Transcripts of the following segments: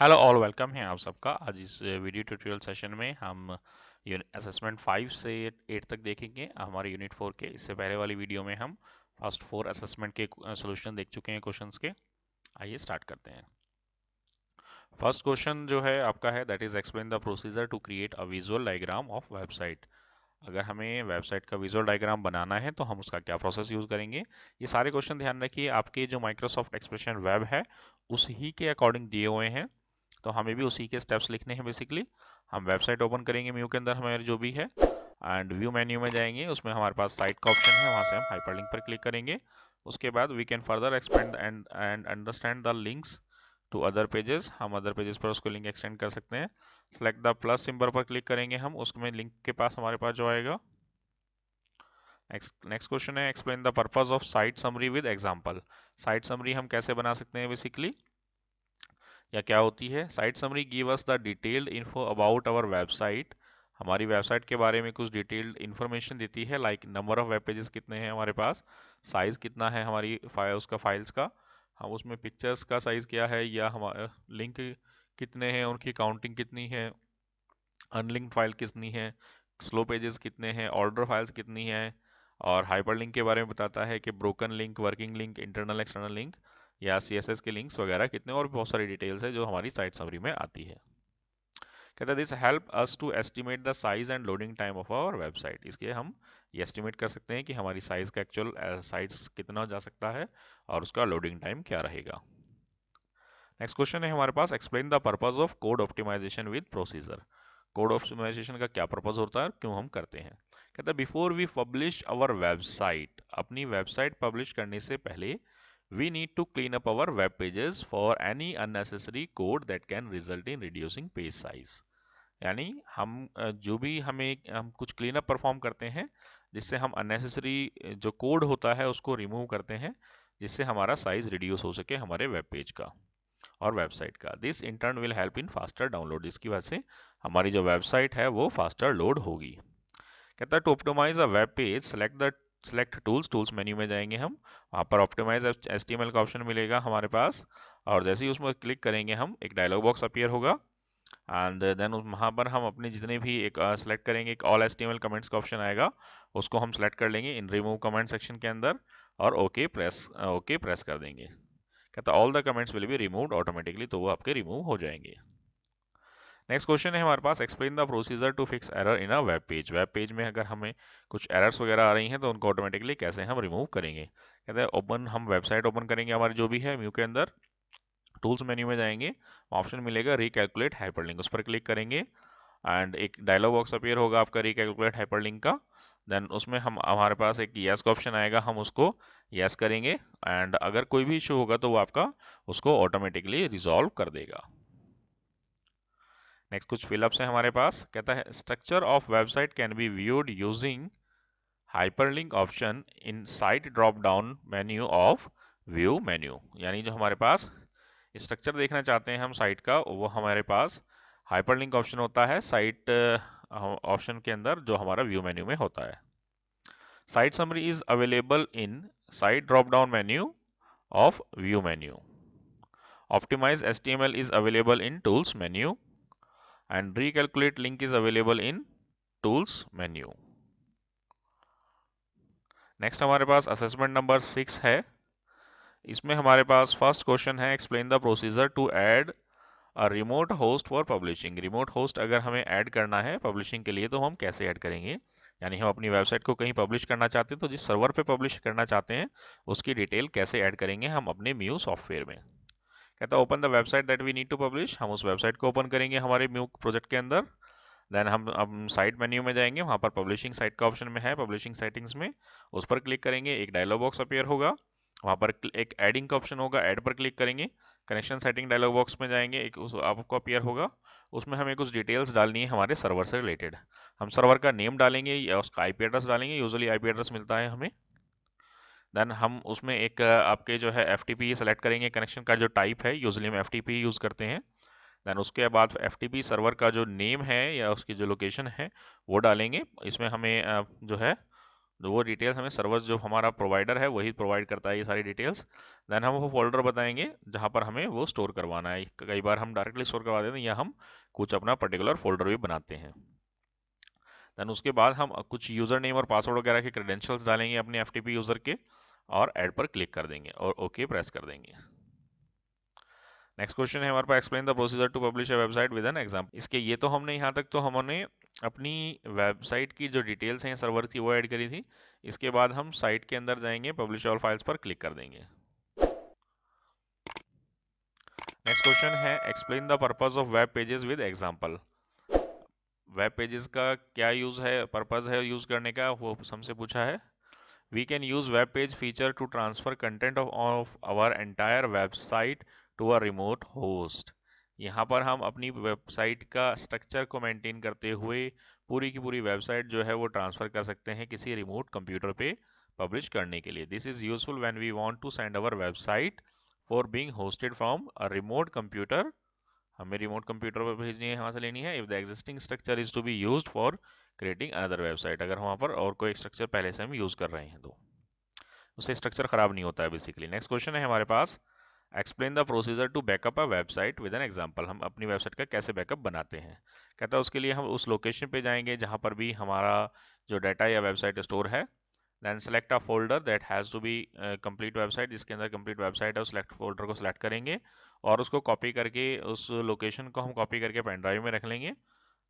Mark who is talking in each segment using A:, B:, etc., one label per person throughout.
A: Hello all welcome है आप सबका आज इस वीडियो ट्यूटोरियल सेशन में हम असेसमेंट फाइव से एट तक देखेंगे हमारे यूनिट फोर के इससे पहले वाली वीडियो में हम फर्स्ट फोर असेसमेंट के सोल्यूशन देख चुके हैं क्वेश्चन के आइए स्टार्ट करते हैं फर्स्ट क्वेश्चन जो है आपका है that is explain the procedure to create a visual diagram of website अगर हमें वेबसाइट का विजुअल डायग्राम बनाना है तो हम उसका क्या प्रोसेस यूज़ करेंगे ये सारे क्वेश्चन ध्यान रखिए आपके जो माइक्रोसॉफ्ट एक्सप्रेशन वेब है उसी के अकॉर्डिंग दिए हुए हैं तो हमें भी उसी के स्टेप्स लिखने हैं बेसिकली हम वेबसाइट ओपन करेंगे म्यू के अंदर हमारे जो भी है एंड व्यू मेन्यू में जाएंगे उसमें हमारे पास साइट का ऑप्शन है वहाँ से हम हाइपर पर क्लिक करेंगे उसके बाद we can further expand and and understand the links to other pages हम अदर पेजेस पर उसको लिंक एक्सटेंड कर सकते हैं सेलेक्ट द प्लस सिंबल पर क्लिक करेंगे हम उसमें लिंक के पास हमारे पास जो आएगा नेक्स्ट क्वेश्चन है explain the purpose of site summary with example site summary हम कैसे बना सकते हैं बेसिकली या क्या होती है site summary give us the detailed info about our website हमारी वेबसाइट के बारे में कुछ डिटेल्ड इन्फॉर्मेशन देती है like number of web pages कितने हैं हमारे पास साइज़ कितना है हमारी फाइल उसका फाइल्स का हम उसमें पिक्चर्स का साइज़ क्या है या हमारे लिंक कितने हैं उनकी काउंटिंग कितनी है अनलिंक फाइल कितनी है स्लो पेजेस कितने हैं ऑर्डर फाइल्स कितनी है और हाइपर लिंक के बारे में बताता है कि broken link working link internal external link या सी के लिंक्स वगैरह कितने और बहुत सारी डिटेल्स है जो हमारी साइट समरी में आती है कहते हैं this help us to estimate the size and loading time of our website इसके हम ये एस्टिमेट कर सकते हैं कि हमारी साइज का एक्चुअल साइज कितना जा सकता है और उसका लोडिंग टाइम क्या रहेगा नेक्स्ट क्वेश्चन है हमारे पास explain the purpose of code optimization with procedure code optimization का क्या पर्पज होता है क्यों हम करते हैं कहते हैं before we publish our website अपनी वेबसाइट पब्लिश करने से पहले we need to clean up our web pages for any unnecessary code that can result in reducing page size यानी हम जो भी हमें हम कुछ क्लीन अप परफॉर्म करते हैं जिससे हम अननेसेसरी जो कोड होता है उसको रिमूव करते हैं जिससे हमारा साइज रिड्यूस हो सके हमारे वेब पेज का और वेबसाइट का this in turn will help in faster download इसकी वजह से हमारी जो वेबसाइट है वो फास्टर लोड होगी कहता है to optimize a web page select the select tools tools menu में जाएंगे हम वहाँ पर ऑप्टिमाइज एस का ऑप्शन मिलेगा हमारे पास और जैसे ही उसमें क्लिक करेंगे हम एक डायलॉग बॉक्स अपियर होगा एंड देन वहाँ पर हम अपने जितने भी एक सेलेक्ट uh, करेंगे एक ऑल एस कमेंट्स का ऑप्शन आएगा उसको हम सेलेक्ट कर लेंगे इन रिमूव कमेंट सेक्शन के अंदर और ओके प्रेस ओके प्रेस कर देंगे कहता all the comments will be remove automatically तो वो आपके रिमूव हो जाएंगे नेक्स्ट क्वेश्चन है हमारे पास explain the procedure to fix error in a web page web page में अगर हमें कुछ एरर्स वगैरह आ रही हैं तो उनको ऑटोमेटिकली कैसे हम रिमूव करेंगे कहते हैं ओपन हम वेबसाइट ओपन करेंगे हमारे जो भी है म्यू के अंदर टूल्स मेन्यू में जाएंगे ऑप्शन मिलेगा रिकैलकुलेट हाइपर उस पर क्लिक करेंगे एंड एक डायलॉग बॉक्स अपेयर होगा आपका रिकैलकुलेट हाइपर का देन उसमें हम हमारे पास एक येस का ऑप्शन आएगा हम उसको येस करेंगे एंड अगर कोई भी इशू होगा तो वो आपका उसको ऑटोमेटिकली रिजॉल्व कर देगा नेक्स्ट कुछ फिलअप्स है हमारे पास कहता है structure of website can be viewed using hyperlink option in site drop down menu of view menu यानी जो हमारे पास स्ट्रक्चर देखना चाहते हैं हम साइट का वो हमारे पास हाइपरलिंक ऑप्शन होता है साइट ऑप्शन के अंदर जो हमारा व्यू मेन्यू में होता है site summary is available in site drop down menu of view menu optimize S T M L is available in tools menu and recalculate link is available in tools menu. Next हमारे पास assessment number six है इसमें हमारे पास first question है explain the procedure to add a remote host for publishing remote host अगर हमें add करना है पब्लिशिंग के लिए तो हम कैसे ऐड करेंगे यानी हम अपनी वेबसाइट को कहीं पब्लिश करना चाहते हैं तो जिस सर्वर पे पब्लिश करना चाहते हैं उसकी डिटेल कैसे ऐड करेंगे हम अपने म्यू सॉफ्टवेयर में कहता open the website that we need to publish हम उस वेबसाइट को ओपन करेंगे हमारे म्यूक प्रोजेक्ट के अंदर देन हम अब साइट मेन्यू में जाएंगे वहाँ पर पब्लिशिंग साइट का ऑप्शन में है पब्लिशिंग सेटिंग्स में उस पर क्लिक करेंगे एक डायलॉग बॉक्स अपेयर होगा वहाँ पर एक एडिंग का ऑप्शन होगा एड पर क्लिक करेंगे कनेक्शन सेटिंग डायलॉग बॉक्स में जाएंगे एक उस आपको अपेयर होगा उसमें हमें कुछ डिटेल्स डालनी है हमारे सर्वर से रिलेटेड हम सर्वर का नेम डालेंगे या उसका आईपी एड्रेस डालेंगे यूजुअली आईपी एड्रेस मिलता है हमें देन हम उसमें एक आपके जो है एफ सेलेक्ट करेंगे कनेक्शन का जो टाइप है यूजली हम एफ यूज़ करते हैं देन उसके बाद एफ सर्वर का जो नेम है या उसकी जो लोकेशन है वो डालेंगे इसमें हमें जो है वो डिटेल्स हमें सर्वर जो हमारा प्रोवाइडर है वही प्रोवाइड करता है ये सारी डिटेल्स देन हम वो फोल्डर बताएंगे जहाँ पर हमें वो स्टोर करवाना है कई बार हम डायरेक्टली स्टोर करवा देते हैं या हम कुछ अपना पर्टिकुलर फोल्डर भी बनाते हैं देन उसके बाद हम कुछ यूज़र नेम और पासवर्ड वगैरह के क्रेडेंशियल्स डालेंगे अपने एफ यूज़र के और ऐड पर क्लिक कर देंगे और ओके okay प्रेस कर देंगे नेक्स्ट क्वेश्चन है हमारे पास explain the procedure to publish a website with an example इसके ये तो हमने यहाँ तक तो हमने अपनी वेबसाइट की जो डिटेल्स हैं सर्वर की वो ऐड करी थी इसके बाद हम साइट के अंदर जाएंगे पब्लिश ऑल फाइल्स पर क्लिक कर देंगे नेक्स्ट क्वेश्चन है explain the purpose of web pages with example web pages का क्या यूज़ है पर्पज़ है यूज़ करने का वो हमसे पूछा है We can use web page feature to transfer content of, of our entire website to a remote host. यहाँ पर हम अपनी वेबसाइट का स्ट्रक्चर को मेंटेन करते हुए पूरी की पूरी वेबसाइट जो है वो ट्रांसफ़र कर सकते हैं किसी रिमोट कंप्यूटर पे पब्लिश करने के लिए this is useful when we want to send our website for being hosted from a remote computer हमें रिमोट कंप्यूटर पर भेजनी है यहाँ से लेनी है if the existing structure is to be use for creating another website अगर वहाँ पर और कोई स्ट्रक्चर पहले से हम यूज़ कर रहे हैं तो उससे स्ट्रक्चर ख़राब नहीं होता है बेसिकली नेक्स्ट क्वेश्चन है हमारे पास explain the procedure to backup a website with an example हम अपनी वेबसाइट का कैसे बैकअप बनाते हैं कहता है उसके लिए हम उस लोकेशन पे जाएंगे जहाँ पर भी हमारा जो डाटा या वेबसाइट स्टोर है then select a folder that has to be complete website जिसके अंदर कंप्लीट वेबसाइट है उस सेलेक्ट फोल्डर को सिलेक्ट करेंगे और उसको कॉपी करके उस लोकेशन को हम कॉपी करके पेन ड्राइव में रख लेंगे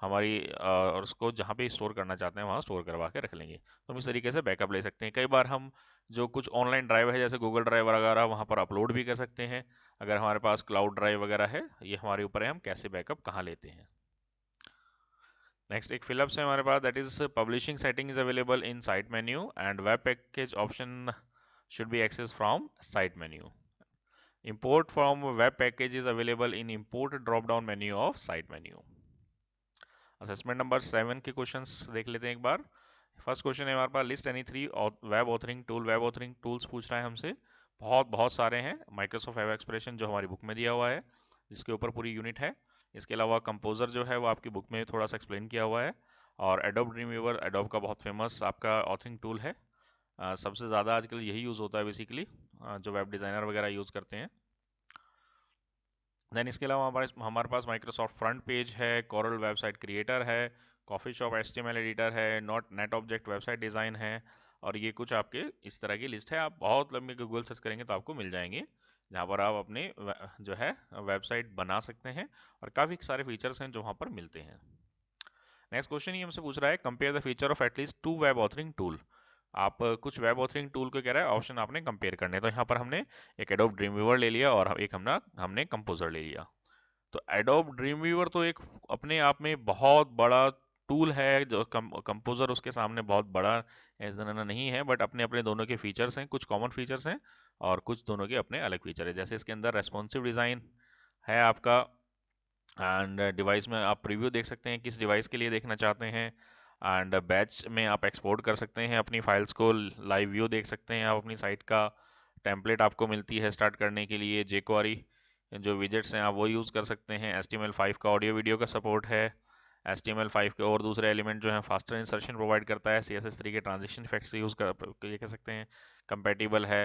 A: हमारी और उसको जहाँ पे स्टोर करना चाहते हैं वहाँ स्टोर करवा के रख लेंगे तो हम इस तरीके से बैकअप ले सकते हैं कई बार हम जो कुछ ऑनलाइन ड्राइव है जैसे गूगल ड्राइव वगैरह वहाँ पर अपलोड भी कर सकते हैं अगर हमारे पास क्लाउड ड्राइव वगैरह है ये हमारे ऊपर है हम कैसे बैकअप कहाँ लेते हैं नेक्स्ट एक फिलअप्स है हमारे पास that is publishing setting is available in site menu and web package option should be access from site menu import from web package is available in import drop down menu of site menu assessment number seven के क्वेश्चन देख लेते हैं एक बार first question है हमारे पास list any three web authoring tool web authoring tools पूछ रहा है हमसे बहुत बहुत सारे हैं माइक्रोसॉफ्ट वेब एक्सप्रेशन जो हमारी बुक में दिया हुआ है जिसके ऊपर पूरी यूनिट है इसके अलावा कंपोजर जो है वो आपकी बुक में थोड़ा सा एक्सप्लेन किया हुआ है और एडोब ड्रीमवीवर एडोब का बहुत फेमस आपका ऑथरिंग टूल है सबसे ज़्यादा आजकल यही यूज़ होता है बेसिकली जो वेब डिज़ाइनर वगैरह यूज़ करते हैं देन इसके अलावा हमारे हमारे पास माइक्रोसॉफ्ट फ्रंट पेज है कॉरल वेबसाइट क्रिएटर है कॉफ़ी शॉप एस एडिटर है not net object website design है और ये कुछ आपके इस तरह की लिस्ट है आप बहुत लंबी गूगल सर्च करेंगे तो आपको मिल जाएंगे जहाँ पर आप अपने जो है वेबसाइट बना सकते हैं और काफ़ी सारे फीचर्स हैं जो वहाँ पर मिलते हैं नेक्स्ट क्वेश्चन ये हमसे पूछ रहा है compare the feature of at least two web authoring tool आप कुछ वेब ऑथरिंग टूल को कह रहा है ऑप्शन आपने कंपेयर करने तो यहाँ पर हमने एक एडोब ड्रीम व्यूवर ले लिया और एक हमने हमने कंपोजर ले लिया तो एडोब ड्रीम व्यूवर तो एक अपने आप में बहुत बड़ा टूल है जो कंपोजर उसके सामने बहुत बड़ा ऐसा नहीं है बट अपने अपने दोनों के फीचर्स हैं कुछ कॉमन फीचर्स हैं और कुछ दोनों के अपने अलग फीचर है जैसे इसके अंदर रेस्पॉन्सिव डिज़ाइन है आपका एंड डिवाइस में आप प्रीव्यू देख सकते हैं किस डिवाइस के लिए देखना चाहते हैं एंड बैच में आप एक्सपोर्ट कर सकते हैं अपनी फाइल्स को लाइव व्यू देख सकते हैं आप अपनी साइट का टेम्पलेट आपको मिलती है स्टार्ट करने के लिए जेक्वारी जो विजेट्स हैं आप वो यूज़ कर सकते हैं एस टी का ऑडियो वीडियो का सपोर्ट है एस टी के और दूसरे एलिमेंट जो है फास्टर इंसर्शन प्रोवाइड करता है सी एस एस थ्री के ट्रांजेक्शन इफेक्ट्स यूज़ कर ये कह सकते हैं कंपेटिबल है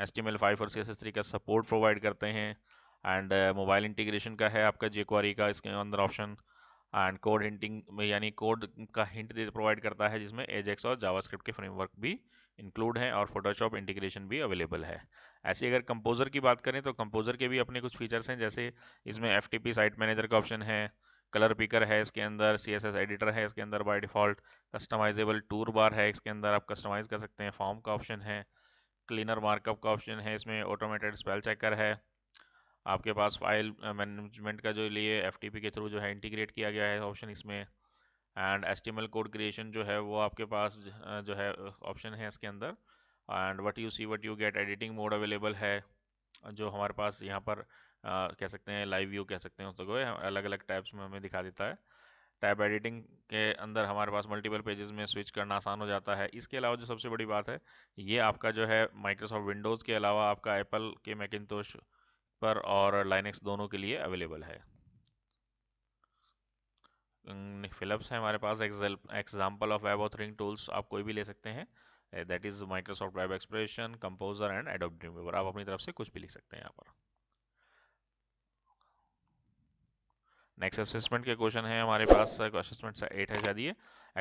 A: एस टी और सी एस एस थ्री का सपोर्ट प्रोवाइड करते हैं एंड मोबाइल इंटीग्रेशन का है आपका जेक्वारी का इसके अंदर ऑप्शन एंड कोड हिंटिंग यानी कोड का हिंट प्रोवाइड करता है जिसमें एजेक्स और जावास्क्रिप्ट के फ्रेमवर्क भी इंक्लूड हैं और फोटोशॉप इंटीग्रेशन भी अवेलेबल है ऐसे अगर कंपोजर की बात करें तो कंपोजर के भी अपने कुछ फीचर्स हैं जैसे इसमें एफ साइट मैनेजर का ऑप्शन है कलर पिकर है इसके अंदर सी एडिटर है इसके अंदर by default customizable tour bar है इसके अंदर आप कस्टमाइज़ कर सकते हैं फॉर्म का ऑप्शन है क्लीनर मार्कअप का ऑप्शन है इसमें ऑटोमेटेड स्पेल चेकर है आपके पास फाइल मैनेजमेंट का जो लिए एफ के थ्रू जो है इंटीग्रेट किया गया है ऑप्शन इसमें एंड एस कोड क्रिएशन जो है वो आपके पास जो है ऑप्शन है इसके अंदर and what you see what you get editing mode available है जो हमारे पास यहाँ पर आ, कह सकते हैं लाइव व्यू कह सकते हैं उसको अलग अलग टैब्स में हमें दिखा देता है टैब एडिटिंग के अंदर हमारे पास मल्टीपल पेजेस में स्विच करना आसान हो जाता है इसके अलावा जो सबसे बड़ी बात है ये आपका जो है माइक्रोसॉफ्ट विंडोज़ के अलावा आपका एप्पल के मैकिनतोश पर और लाइनेक्स दोनों के लिए अवेलेबल है फिलप्स है हमारे पास example of web authoring tools आप कोई भी ले सकते हैं that is Microsoft web expression composer and adopting Dreamweaver आप अपनी तरफ से कुछ भी लिख सकते हैं यहाँ पर नेक्स्ट असेसमेंट के क्वेश्चन है हमारे पास असेसमेंट uh, एट है शादी ये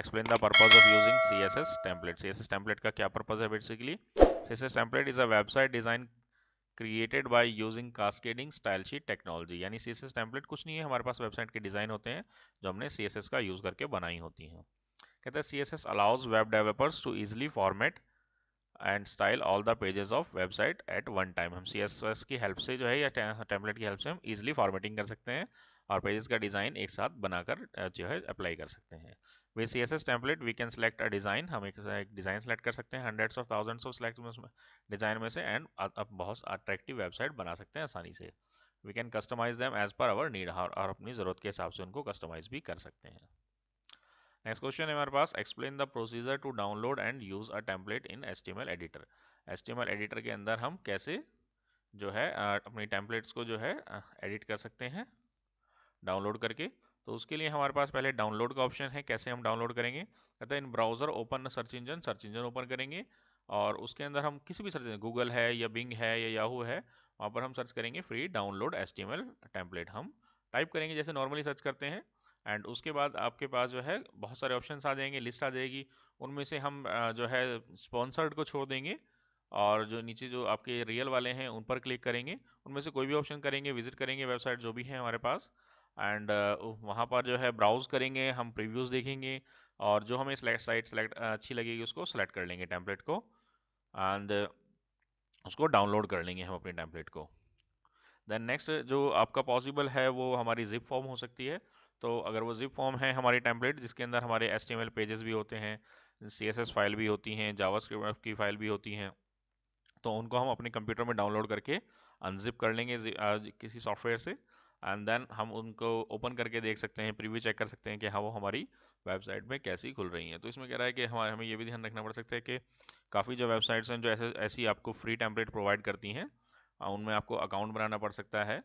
A: explain the purpose of using C S S template C S S template का क्या पर्पज है basically C S S template is a website design created by using cascading style sheet technology यानी C template कुछ नहीं है हमारे पास website के design होते हैं जो हमने सी का यूज़ करके बनाई होती हैं कहते हैं C S S allows web developers to easily format and style all the pages of website at one time हम सी एस एस की हेल्प से जो है या टेम्पलेट की हेल्प से हम ईजिली फॉर्मेटिंग कर सकते हैं और पेजेस का डिज़ाइन एक साथ बनाकर जो है अप्लाई कर सकते हैं C S S template we can select a design हम एक डिज़ाइन सेलेक्ट कर सकते हैं hundreds of thousands of select design में से एंड आप बहुत अट्रैक्टिव वेबसाइट बना सकते हैं आसानी से we can customize them as per our need और अपनी ज़रूरत के हिसाब से उनको कस्टमाइज भी कर सकते हैं नेक्स्ट क्वेश्चन है हमारे पास explain the procedure to download and use a template in S editor S editor के अंदर हम कैसे जो है अपनी टेम्पलेट्स को जो है एडिट कर सकते हैं डाउनलोड करके तो उसके लिए हमारे पास पहले डाउनलोड का ऑप्शन है कैसे हम डाउनलोड करेंगे कहते हैं in browser open search engine search engine open करेंगे और उसके अंदर हम किसी भी सर्च इंजन गूगल है या बिंग है या याहू है वहाँ पर हम सर्च करेंगे फ्री डाउनलोड एस टी हम टाइप करेंगे जैसे नॉर्मली सर्च करते हैं एंड उसके बाद आपके पास जो है बहुत सारे ऑप्शन आ जाएंगे लिस्ट आ जाएगी उनमें से हम जो है स्पॉन्सर्ड को छोड़ देंगे और जो नीचे जो आपके रियल वाले हैं उन पर क्लिक करेंगे उनमें से कोई भी ऑप्शन करेंगे विजिट करेंगे वेबसाइट जो भी है हमारे पास एंड uh, वहाँ पर जो है ब्राउज करेंगे हम प्रीव्यूज देखेंगे और जो हमें सेलेक्ट साइट सेलेक्ट अच्छी लगेगी उसको सेलेक्ट कर लेंगे टैंपलेट को एंड उसको डाउनलोड कर लेंगे हम अपने टैंपलेट को देन नेक्स्ट जो आपका पॉसिबल है वो हमारी जिप फॉर्म हो सकती है तो अगर वो जिप फॉर्म है हमारी टैंपलेट जिसके अंदर हमारे एस पेजेस भी होते हैं सी फाइल भी होती हैं जावा की फाइल भी होती हैं तो उनको हम अपने कंप्यूटर में डाउनलोड करके अनजिप कर लेंगे किसी सॉफ्टवेयर से एंड देन हम उनको ओपन करके देख सकते हैं प्रीव्यू चेक कर सकते हैं कि हाँ वो हमारी वेबसाइट में कैसी खुल रही हैं तो इसमें कह रहा है कि हमारे हमें ये भी ध्यान रखना पड़ सकता है कि काफ़ी जो वेबसाइट्स हैं जो ऐसे ऐसी आपको फ्री टेम्पलेट प्रोवाइड करती हैं उनमें आपको अकाउंट बनाना पड़ सकता है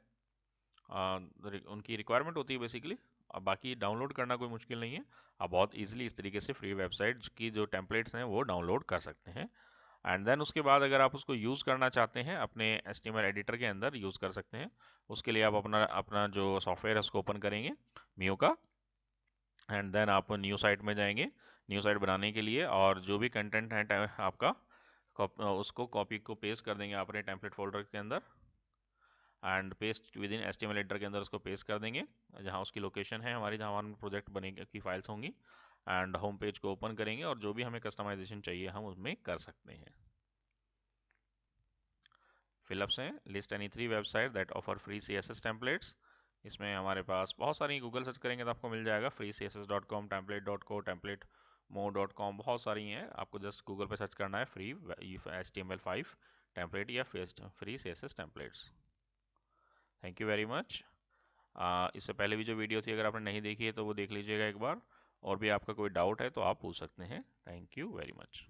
A: उनकी रिक्वायरमेंट होती है बेसिकली और बाकी डाउनलोड करना कोई मुश्किल नहीं है आप बहुत इजीली इस तरीके से फ्री वेबसाइट की जो टेम्पलेट्स हैं वो डाउनलोड कर सकते हैं एंड देन उसके बाद अगर आप उसको यूज़ करना चाहते हैं अपने एस एडिटर के अंदर यूज़ कर सकते हैं उसके लिए आप अपना अपना जो सॉफ्टवेयर है उसको ओपन करेंगे मियो का एंड देन आप न्यू साइट में जाएंगे न्यू साइट बनाने के लिए और जो भी कंटेंट है आपका उसको कॉपी को पेस्ट कर देंगे अपने टेम्पलेट फोल्डर के अंदर and paste within S editor के अंदर उसको पेस्ट कर देंगे जहाँ उसकी लोकेशन है हमारी जहाँ हमारे प्रोजेक्ट बने की फाइल्स होंगी एंड होम पेज को ओपन करेंगे और जो भी हमें कस्टमाइजेशन चाहिए हम उसमें कर सकते हैं फिलअप्स हैं list any three website that offer free C S S templates इसमें हमारे पास बहुत सारी गूगल सर्च करेंगे तो आपको मिल जाएगा free C S S dot com template dot co templatemo dot com बहुत सारी हैं आपको जस्ट गूगल पर सर्च करना है free S T M L five template या free C S S templates thank you very much इससे पहले भी जो वीडियो थी अगर आपने नहीं देखी है तो वो देख लीजिएगा एक बार और भी आपका कोई डाउट है तो आप पूछ सकते हैं थैंक यू वेरी मच